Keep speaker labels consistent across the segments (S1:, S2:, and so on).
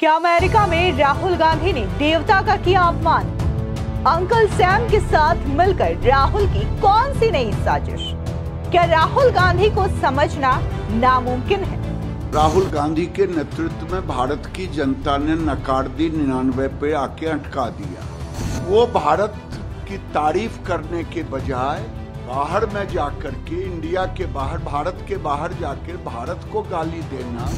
S1: क्या अमेरिका में राहुल गांधी ने देवता का किया अपमान अंकल सैम के साथ मिलकर राहुल की कौन सी नई साजिश क्या राहुल गांधी को समझना नामुमकिन है
S2: राहुल गांधी के नेतृत्व में भारत की जनता ने नकार दी निन्यानवे पे आके अटका दिया वो भारत की तारीफ करने के बजाय बाहर में जाकर के इंडिया के बाहर भारत के बाहर जाकर भारत को गाली देना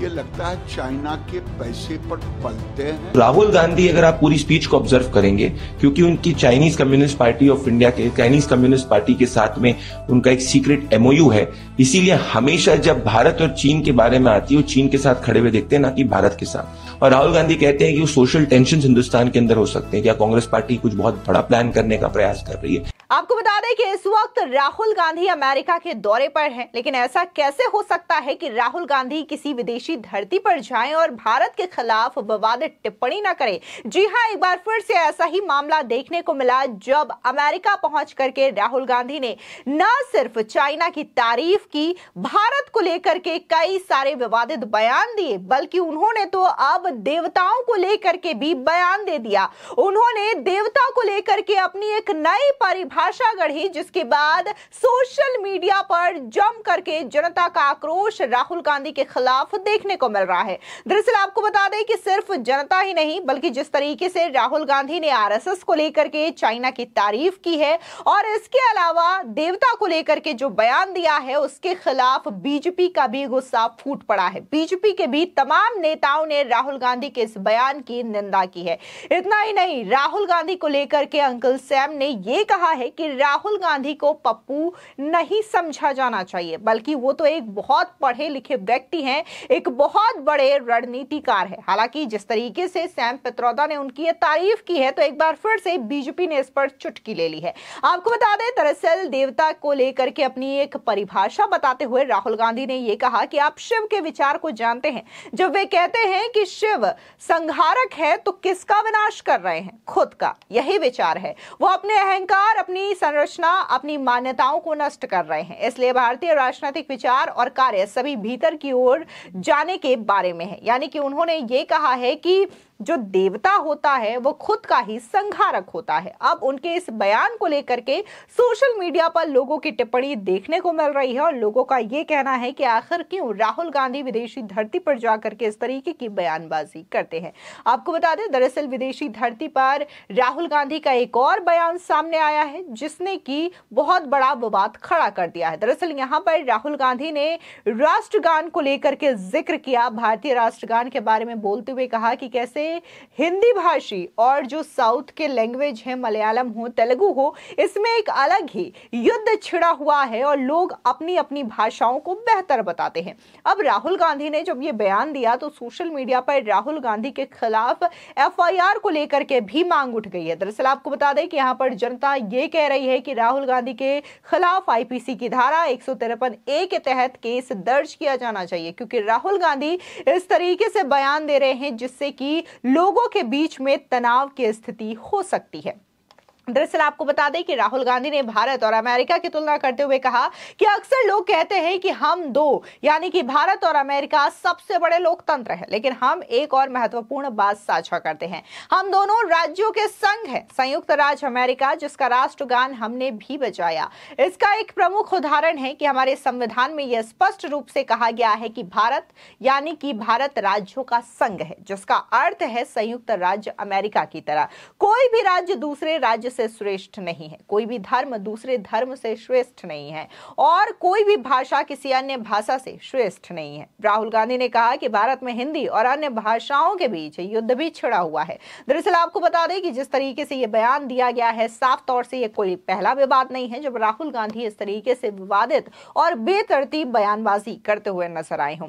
S2: ये लगता है चाइना के पैसे पर पलते हैं राहुल गांधी अगर
S3: आप पूरी स्पीच को ऑब्जर्व करेंगे क्योंकि उनकी Chinese Communist Party of India के चाइनीज कम्युनिस्ट पार्टी के साथ में उनका एक सीक्रेट एमओयू है इसीलिए हमेशा जब भारत और चीन के बारे में आती है वो चीन के साथ खड़े हुए देखते हैं ना कि भारत के साथ और राहुल गांधी कहते हैं कि वो सोशल टेंशन हिंदुस्तान के अंदर हो सकते हैं क्या कांग्रेस पार्टी कुछ बहुत बड़ा प्लान करने का प्रयास कर रही है
S1: आपको बता दें कि इस वक्त राहुल गांधी अमेरिका के दौरे पर हैं लेकिन ऐसा कैसे हो सकता है कि राहुल गांधी किसी विदेशी धरती पर जाएं और भारत के खिलाफ विवादित टिप्पणी न करें जी हां एक बार फिर से ऐसा ही मामला देखने को मिला जब अमेरिका पहुंच करके राहुल गांधी ने न सिर्फ चाइना की तारीफ की भारत को लेकर के कई सारे विवादित बयान दिए बल्कि उन्होंने तो अब देवताओं को लेकर के भी बयान दे दिया उन्होंने देवता को लेकर के अपनी एक नई परिभाषा भाषा गढ़ी जिसके बाद सोशल मीडिया पर जम करके जनता का आक्रोश राहुल गांधी के खिलाफ देखने को मिल रहा है दरअसल आपको बता दें कि सिर्फ जनता ही नहीं बल्कि जिस तरीके से राहुल गांधी ने आरएसएस को लेकर के चाइना की तारीफ की है और इसके अलावा देवता को लेकर के जो बयान दिया है उसके खिलाफ बीजेपी का भी गुस्सा फूट पड़ा है बीजेपी के भी तमाम नेताओं ने राहुल गांधी के इस बयान की निंदा की है इतना ही नहीं राहुल गांधी को लेकर के अंकल सैम ने यह कहा है है कि राहुल गांधी को पप्पू नहीं समझा जाना चाहिए बल्कि वो तो एक बहुत पढ़े लिखे व्यक्ति हैं एक बहुत बड़े रणनीतिकार है हालांकि जिस तरीके से सैम पित्रोदा ने उनकी तारीफ की है तो एक बार फिर से बीजेपी ने इस पर चुटकी ले ली है आपको बता दें दरअसल देवता को लेकर के अपनी एक परिभाषा बताते हुए राहुल गांधी ने यह कहा कि आप शिव के विचार को जानते हैं जब वे कहते हैं कि शिव संहारक है तो किसका विनाश कर रहे हैं खुद का यही विचार है वो अपने अहंकार अपने अपनी संरचना अपनी मान्यताओं को नष्ट कर रहे हैं इसलिए भारतीय राजनीतिक विचार और कार्य सभी भीतर की ओर जाने के बारे में है यानी कि उन्होंने ये कहा है कि जो देवता होता है वो खुद का ही संघारक होता है अब उनके इस बयान को लेकर के सोशल मीडिया पर लोगों की टिप्पणी देखने को मिल रही है और लोगों का ये कहना है कि आखिर क्यों राहुल गांधी विदेशी धरती पर जाकर के इस तरीके की बयानबाजी करते हैं आपको बता दें दरअसल विदेशी धरती पर राहुल गांधी का एक और बयान सामने आया है जिसने की बहुत बड़ा विवाद खड़ा कर दिया है दरअसल यहाँ पर राहुल गांधी ने राष्ट्रगान को लेकर के जिक्र किया भारतीय राष्ट्रगान के बारे में बोलते हुए कहा कि कैसे में हिंदी भाषी और जो साउथ के लैंग्वेज है मलयालम हो तेलुगु हो इसमें एक अलग ही युद्ध छिड़ा हुआ है और लोग अपनी अपनी भाषाओं को बेहतर बताते हैं अब राहुल गांधी ने जब ये बयान दिया तो सोशल मीडिया पर राहुल गांधी के खिलाफ एफआईआर को लेकर के भी मांग उठ गई है दरअसल आपको बता दें कि यहाँ पर जनता ये कह रही है कि राहुल गांधी के खिलाफ आईपीसी की धारा एक ए के तहत केस दर्ज किया जाना चाहिए क्योंकि राहुल गांधी इस तरीके से बयान दे रहे हैं जिससे कि लोगों के बीच में तनाव की स्थिति हो सकती है दरअसल आपको बता दें कि राहुल गांधी ने भारत और अमेरिका की तुलना करते हुए कहा कि अक्सर लोग कहते हैं कि हम दो यानी कि भारत और अमेरिका सबसे बड़े लोकतंत्र है लेकिन हम एक और महत्वपूर्ण बात साझा करते हैं हम दोनों राज्यों के संघ है संयुक्त राज्य अमेरिका जिसका राष्ट्रगान हमने भी बजाया इसका एक प्रमुख उदाहरण है कि हमारे संविधान में यह स्पष्ट रूप से कहा गया है कि भारत यानी कि भारत राज्यों का संघ है जिसका अर्थ है संयुक्त राज्य अमेरिका की तरह कोई भी राज्य दूसरे राज्य से श्रेष्ठ नहीं है कोई भी धर्म दूसरे धर्म से श्रेष्ठ नहीं है और कोई भी भाषा किसी अन्य भाषा से श्रेष्ठ नहीं है राहुल गांधी ने कहा कि भारत में हिंदी और अन्य भाषाओं के बीच युद्ध भी छिड़ा हुआ है दरअसल आपको बता दें कि जिस तरीके से ये बयान दिया गया है साफ तौर से ये कोई पहला विवाद नहीं है जब राहुल गांधी इस तरीके से विवादित और बेतरतीब बयानबाजी करते हुए नजर आए हों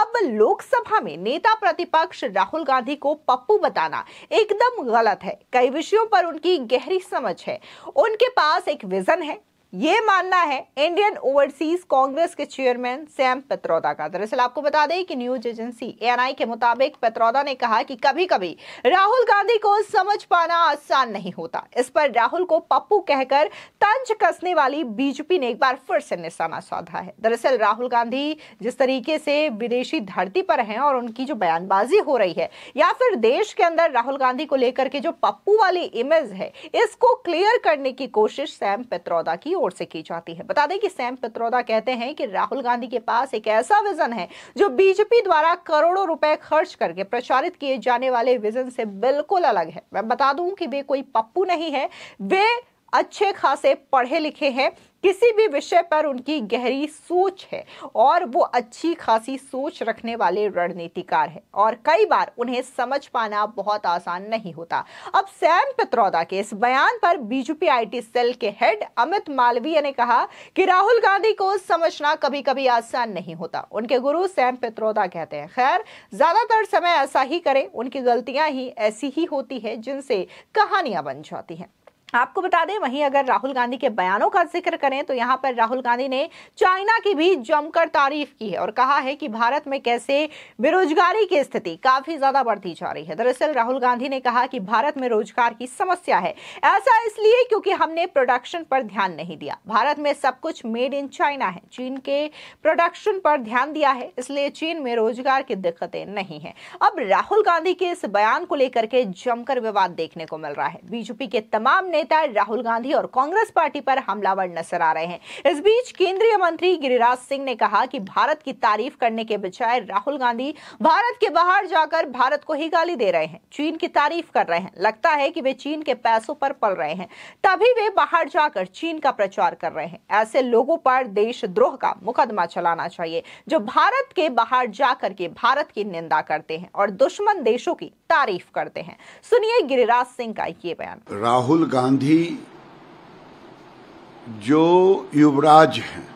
S1: अब लोकसभा में नेता प्रतिपक्ष राहुल गांधी को पप्पू बताना एकदम गलत है कई विषयों पर उनकी गहरी समझ है उनके पास एक विजन है ये मानना है इंडियन ओवरसीज कांग्रेस के चेयरमैन सैम पेत्रोदा का दरअसल आपको बता दें कि न्यूज एजेंसी एनआई के मुताबिक पेत्रोदा ने कहा कि कभी कभी राहुल गांधी को समझ पाना आसान नहीं होता इस पर राहुल को पप्पू कहकर तंज कसने वाली बीजेपी ने एक बार फिर से निशाना साधा है दरअसल राहुल गांधी जिस तरीके से विदेशी धरती पर है और उनकी जो बयानबाजी हो रही है या फिर देश के अंदर राहुल गांधी को लेकर के जो पप्पू वाली इमेज है इसको क्लियर करने की कोशिश सैम पेत्रोदा की ओर से की जाती है बता दें कि सैम पित्रोदा कहते हैं कि राहुल गांधी के पास एक ऐसा विजन है जो बीजेपी द्वारा करोड़ों रुपए खर्च करके प्रचारित किए जाने वाले विजन से बिल्कुल अलग है मैं बता दूं कि वे कोई पप्पू नहीं है वे अच्छे खासे पढ़े लिखे हैं किसी भी विषय पर उनकी गहरी सोच है और वो अच्छी खासी सोच रखने वाले रणनीतिकार हैं और कई बार उन्हें समझ पाना बहुत आसान नहीं होता अब सैम पित्रौदा के इस बयान पर बीजेपी आईटी सेल के हेड अमित मालवीय ने कहा कि राहुल गांधी को समझना कभी कभी आसान नहीं होता उनके गुरु सैम पित्रौदा कहते हैं खैर ज्यादातर समय ऐसा ही करें उनकी गलतियां ही ऐसी ही होती है जिनसे कहानियां बन जाती हैं आपको बता दें वहीं अगर राहुल गांधी के बयानों का जिक्र करें तो यहाँ पर राहुल गांधी ने चाइना की भी जमकर तारीफ की है और कहा है कि भारत में कैसे बेरोजगारी की स्थिति काफी ज्यादा बढ़ती जा रही है दरअसल राहुल गांधी ने कहा कि भारत में रोजगार की समस्या है ऐसा इसलिए क्योंकि हमने प्रोडक्शन पर ध्यान नहीं दिया भारत में सब कुछ मेड इन चाइना है चीन के प्रोडक्शन पर ध्यान दिया है इसलिए चीन में रोजगार की दिक्कतें नहीं है अब राहुल गांधी के इस बयान को लेकर के जमकर विवाद देखने को मिल रहा है बीजेपी के तमाम नेता राहुल गांधी और कांग्रेस पार्टी पर हमलावर नजर आ रहे हैं इस बीच केंद्रीय मंत्री गिरिराज सिंह ने कहा कि भारत की तारीफ करने के बजाय राहुल गांधी भारत के बाहर जाकर भारत को ही गाली दे रहे हैं चीन की तारीफ कर रहे हैं लगता है कि वे चीन के पैसों पर पल रहे हैं तभी वे बाहर जाकर चीन का प्रचार कर रहे हैं ऐसे लोगों पर देशद्रोह का मुकदमा चलाना चाहिए जो भारत के बाहर जाकर के भारत की निंदा करते हैं और दुश्मन देशों की तारीफ करते हैं सुनिए गिरिराज सिंह का ये बयान
S2: राहुल गांधी जो युवराज हैं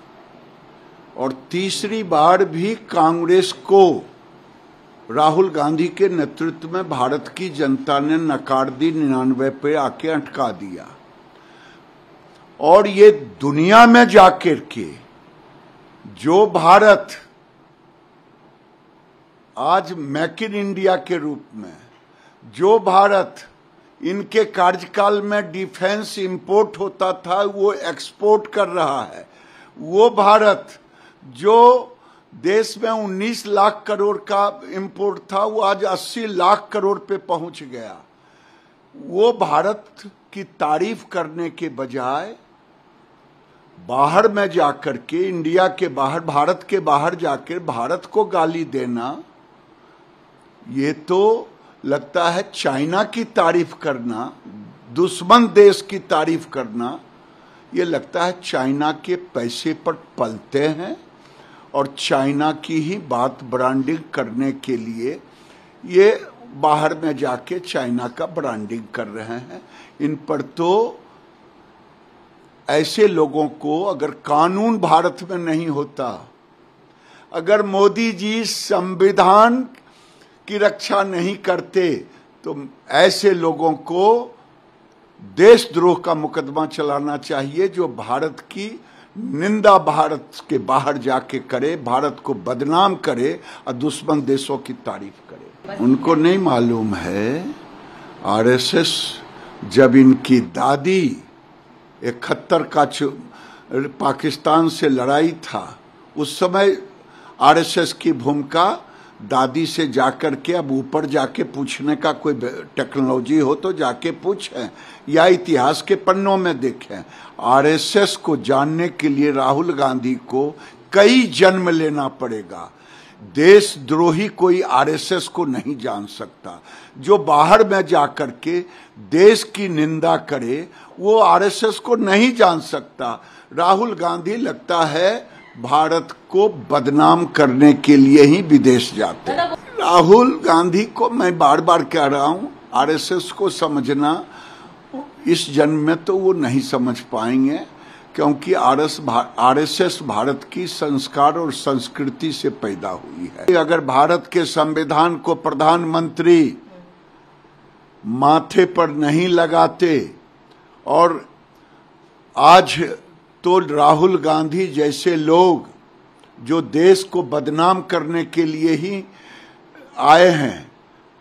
S2: और तीसरी बार भी कांग्रेस को राहुल गांधी के नेतृत्व में भारत की जनता ने नकार दी निन्यानवे पे आके अटका दिया और ये दुनिया में जाकर के जो भारत आज मेक इन इंडिया के रूप में जो भारत इनके कार्यकाल में डिफेंस इंपोर्ट होता था वो एक्सपोर्ट कर रहा है वो भारत जो देश में 19 लाख करोड़ का इंपोर्ट था वो आज 80 लाख करोड़ पे पहुंच गया वो भारत की तारीफ करने के बजाय बाहर में जाकर के इंडिया के बाहर भारत के बाहर जाकर भारत को गाली देना ये तो लगता है चाइना की तारीफ करना दुश्मन देश की तारीफ करना ये लगता है चाइना के पैसे पर पलते हैं और चाइना की ही बात ब्रांडिंग करने के लिए ये बाहर में जाके चाइना का ब्रांडिंग कर रहे हैं इन पर तो ऐसे लोगों को अगर कानून भारत में नहीं होता अगर मोदी जी संविधान की रक्षा नहीं करते तो ऐसे लोगों को देशद्रोह का मुकदमा चलाना चाहिए जो भारत की निंदा भारत के बाहर जाके करे भारत को बदनाम करे और दुश्मन देशों की तारीफ करे उनको नहीं मालूम है आरएसएस जब इनकी दादी इकहत्तर का पाकिस्तान से लड़ाई था उस समय आरएसएस की भूमिका दादी से जाकर के अब ऊपर जाके पूछने का कोई टेक्नोलॉजी हो तो जाके पूछें या इतिहास के पन्नों में देखें आरएसएस को जानने के लिए राहुल गांधी को कई जन्म लेना पड़ेगा देशद्रोही कोई आरएसएस को नहीं जान सकता जो बाहर में जाकर के देश की निंदा करे वो आरएसएस को नहीं जान सकता राहुल गांधी लगता है भारत को बदनाम करने के लिए ही विदेश जाते हैं राहुल गांधी को मैं बार बार कह रहा हूँ आरएसएस को समझना इस जन्म में तो वो नहीं समझ पाएंगे क्योंकि आरएसएस भारत की संस्कार और संस्कृति से पैदा हुई है अगर भारत के संविधान को प्रधानमंत्री माथे पर नहीं लगाते और आज तो राहुल गांधी जैसे लोग जो देश को बदनाम करने के लिए ही आए हैं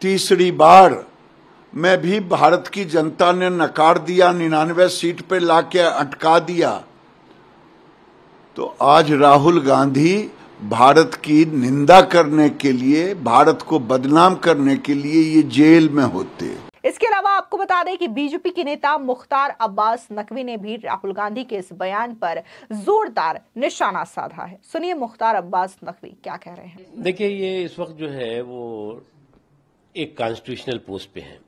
S2: तीसरी बार में भी भारत की जनता ने नकार दिया निन्यानवे सीट पे लाके अटका दिया तो आज राहुल गांधी भारत की निंदा करने के लिए भारत को बदनाम करने के लिए ये जेल में होते हैं
S1: आपको बता दें कि बीजेपी के नेता मुख्तार अब्बास नकवी ने भी राहुल गांधी के इस बयान पर जोरदार निशाना साधा है सुनिए मुख्तार अब्बास नकवी क्या कह रहे हैं
S4: देखिए ये इस वक्त जो है वो एक कॉन्स्टिट्यूशनल पोस्ट पे है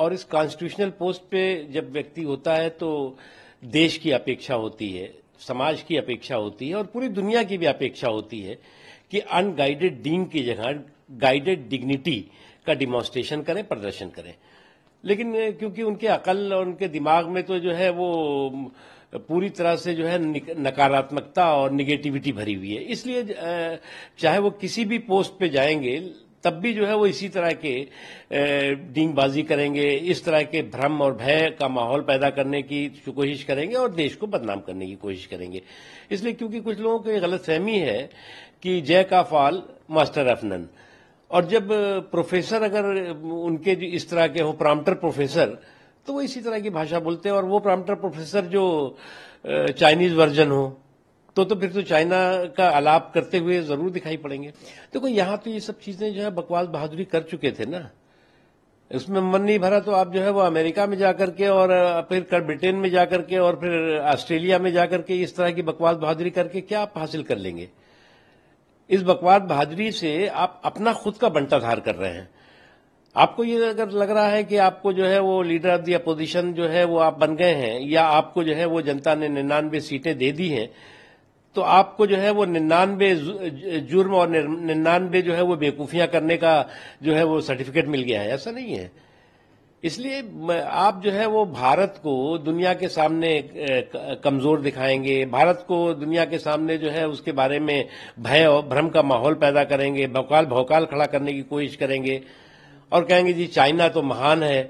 S4: और इस कॉन्स्टिट्यूशनल पोस्ट पे जब व्यक्ति होता है तो देश की अपेक्षा होती है समाज की अपेक्षा होती है और पूरी दुनिया की भी अपेक्षा होती है कि अनगाइडेड डीन की जगह गाइडेड डिग्निटी का डिमोन्स्ट्रेशन करें प्रदर्शन करें लेकिन क्योंकि उनके अकल और उनके दिमाग में तो जो है वो पूरी तरह से जो है नकारात्मकता और निगेटिविटी भरी हुई है इसलिए चाहे वो किसी भी पोस्ट पे जाएंगे तब भी जो है वो इसी तरह के डींगबाजी करेंगे इस तरह के भ्रम और भय का माहौल पैदा करने की कोशिश करेंगे और देश को बदनाम करने की कोशिश करेंगे इसलिए क्योंकि कुछ लोगों को गलतफहमी है कि जय का फाल मास्टर अफनन और जब प्रोफेसर अगर उनके जो इस तरह के हो प्रामटर प्रोफेसर तो वो इसी तरह की भाषा बोलते हैं और वो प्रामटर प्रोफेसर जो चाइनीज वर्जन हो तो तो फिर तो चाइना का आलाप करते हुए जरूर दिखाई पड़ेंगे देखो तो यहां तो ये सब चीजें जो है बकवास बहादुरी कर चुके थे ना उसमें मन नहीं भरा तो आप जो है वो अमेरिका में जाकर के और फिर कर ब्रिटेन में जाकर के और फिर ऑस्ट्रेलिया में जाकर के इस तरह की बकवास बहादुरी करके क्या आप हासिल कर लेंगे इस बकवाद बहादुरी से आप अपना खुद का बंटाधार कर रहे हैं आपको ये अगर लग रहा है कि आपको जो है वो लीडर ऑफ दी अपोजिशन जो है वो आप बन गए हैं या आपको जो है वो जनता ने निन्यानवे सीटें दे दी हैं तो आपको जो है वो निन्यानवे जुर्म और निन्यानवे जो है वो बेवकूफियां करने का जो है वो सर्टिफिकेट मिल गया है ऐसा नहीं है इसलिए आप जो है वो भारत को दुनिया के सामने कमजोर दिखाएंगे भारत को दुनिया के सामने जो है उसके बारे में भय और भ्रम का माहौल पैदा करेंगे भौकाल भौकाल खड़ा करने की कोशिश करेंगे और कहेंगे जी चाइना तो महान है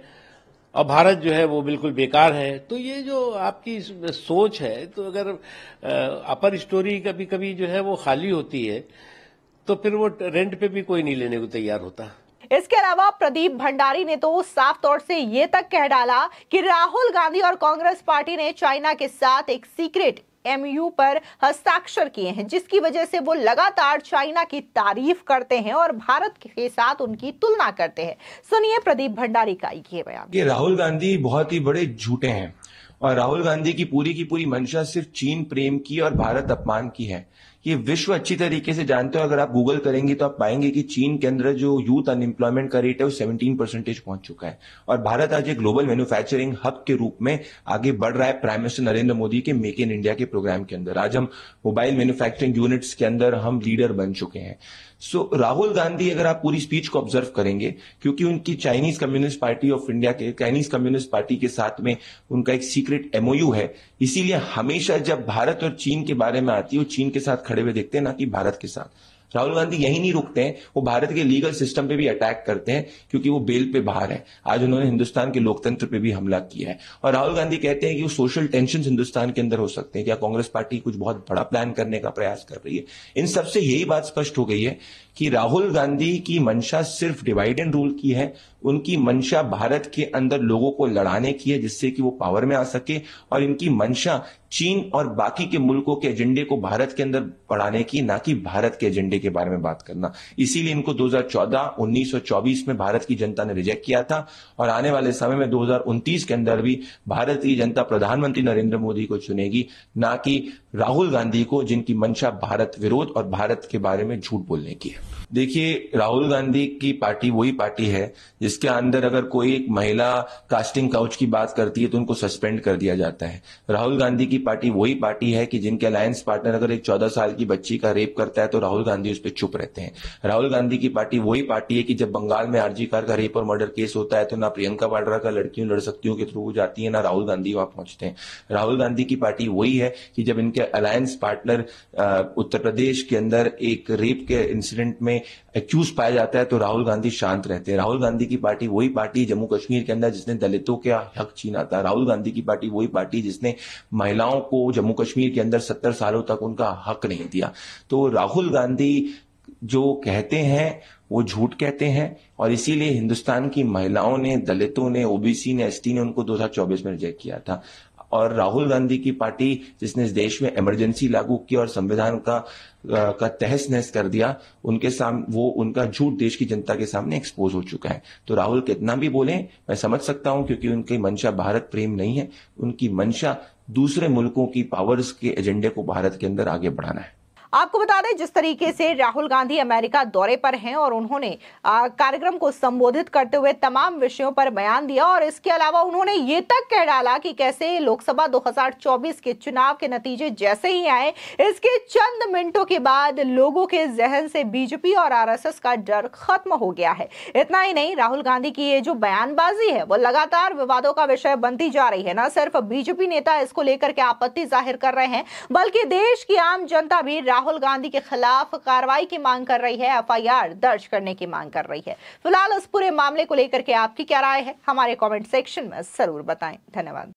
S4: और भारत जो है वो बिल्कुल बेकार है तो ये जो आपकी सोच है तो अगर अपर स्टोरी कभी कभी जो है वो खाली होती है तो फिर वो रेंट पे भी कोई नहीं लेने को तैयार होता
S1: इसके अलावा प्रदीप भंडारी ने तो साफ तौर से ये तक कह डाला कि राहुल गांधी और कांग्रेस पार्टी ने चाइना के साथ एक सीक्रेट एमयू पर हस्ताक्षर किए हैं जिसकी वजह से वो लगातार चाइना की तारीफ करते हैं और भारत के साथ उनकी तुलना करते हैं सुनिए प्रदीप भंडारी का ये बयान ये राहुल गांधी
S3: बहुत ही बड़े झूठे हैं और राहुल गांधी की पूरी की पूरी मंशा सिर्फ चीन प्रेम की और भारत अपमान की है ये विश्व अच्छी तरीके से जानते हो अगर आप गूगल करेंगे तो आप पाएंगे कि चीन के अंदर जो यूथ अनएम्प्लॉयमेंट का रेट है वो 17 परसेंटेज पहुंच चुका है और भारत आज एक ग्लोबल मैन्युफैक्चरिंग हब के रूप में आगे बढ़ रहा है प्राइम मिनिस्टर नरेंद्र मोदी के मेक इन इंडिया के प्रोग्राम के अंदर आज हम मोबाइल मैन्युफैक्चरिंग यूनिट्स के अंदर हम लीडर बन चुके हैं सो so, राहुल गांधी अगर आप पूरी स्पीच को ऑब्जर्व करेंगे क्योंकि उनकी Chinese Communist Party of India के चाइनीज कम्युनिस्ट पार्टी के साथ में उनका एक सीक्रेट एमओयू है इसीलिए हमेशा जब भारत और चीन के बारे में आती है वो चीन के साथ खड़े हुए देखते हैं ना कि भारत के साथ राहुल गांधी यही नहीं रुकते हैं वो भारत के लीगल सिस्टम पे भी अटैक करते हैं क्योंकि वो बेल पे बाहर है आज उन्होंने हिंदुस्तान के लोकतंत्र पे भी हमला किया है और राहुल गांधी कहते हैं कि वो सोशल टेंशन हिंदुस्तान के अंदर हो सकते हैं क्या कांग्रेस पार्टी कुछ बहुत बड़ा प्लान करने का प्रयास कर रही है इन सबसे यही बात स्पष्ट हो गई है कि राहुल गांधी की मंशा सिर्फ डिवाइड एंड रूल की है उनकी मंशा भारत के अंदर लोगों को लड़ाने की है जिससे कि वो पावर में आ सके और इनकी मंशा चीन और बाकी के मुल्कों के एजेंडे को भारत के अंदर बढ़ाने की ना कि भारत के एजेंडे के बारे में बात करना इसीलिए इनको 2014, 1924 में भारत की जनता ने रिजेक्ट किया था और आने वाले समय में दो के अंदर भी भारत की जनता प्रधानमंत्री नरेंद्र मोदी को चुनेगी ना कि राहुल गांधी को जिनकी मंशा भारत विरोध और भारत के बारे में झूठ बोलने की है देखिए राहुल गांधी की पार्टी वही पार्टी है जिसके अंदर अगर कोई एक महिला कास्टिंग काउच की बात करती है तो उनको सस्पेंड कर दिया जाता है राहुल गांधी की पार्टी वही पार्टी है कि जिनके अलायंस पार्टनर अगर एक चौदह साल की बच्ची का रेप करता है तो राहुल गांधी उस पर चुप रहते हैं राहुल गांधी की पार्टी वही पार्टी है कि जब बंगाल में आरजी कार का रेप और मर्डर केस होता है तो ना प्रियंका वाड्रा का लड़कियों लड़ सकतियों के थ्रू जाती है ना राहुल गांधी वहां पहुंचते हैं राहुल गांधी की पार्टी वही है कि जब इनके अलायंस पार्टनर उत्तर प्रदेश के अंदर एक रेप के इंसिडेंट में एक्यूज पाया जाता है तो राहुल गांधी शांत रहते हैं राहुल गांधी की पार्टी वही पार्टी जम्मू कश्मीर के अंदर जिसने दलितों का हक छीना था राहुल गांधी की पार्टी वही पार्टी जिसने महिलाओं महिलाओं को जम्मू कश्मीर के अंदर सत्तर सालों तक उनका हक नहीं दिया तो राहुल गांधी जो कहते हैं वो झूठ कहते हैं और इसीलिए हिंदुस्तान की महिलाओं ने दलितों ने ओबीसी ने एसटी ने उनको 2024 में रिजेक्ट किया था और राहुल गांधी की पार्टी जिसने इस देश में इमरजेंसी लागू की और संविधान का आ, का तहस नहस कर दिया उनके साम वो उनका झूठ देश की जनता के सामने एक्सपोज हो चुका है तो राहुल कितना भी बोले मैं समझ सकता हूं क्योंकि उनकी मंशा भारत प्रेम नहीं है उनकी मंशा दूसरे मुल्कों की पावर्स के एजेंडे को भारत के अंदर आगे बढ़ाना है
S1: आपको बता दें जिस तरीके से राहुल गांधी अमेरिका दौरे पर हैं और उन्होंने कार्यक्रम को संबोधित करते हुए तमाम विषयों पर बयान दिया और इसके अलावा उन्होंने ये तक कह डाला कि कैसे लोकसभा 2024 के चुनाव के नतीजे जैसे ही आए इसके चंद मिनटों के बाद लोगों के जहन से बीजेपी और आर का डर खत्म हो गया है इतना ही नहीं राहुल गांधी की ये जो बयानबाजी है वो लगातार विवादों का विषय बनती जा रही है न सिर्फ बीजेपी नेता इसको लेकर के आपत्ति जाहिर कर रहे हैं बल्कि देश की आम जनता भी राहुल राहुल गांधी के खिलाफ कार्रवाई की मांग कर रही है एफआईआर दर्ज करने की मांग कर रही है फिलहाल इस पूरे मामले को लेकर के आपकी क्या राय है हमारे कॉमेंट सेक्शन में जरूर बताएं धन्यवाद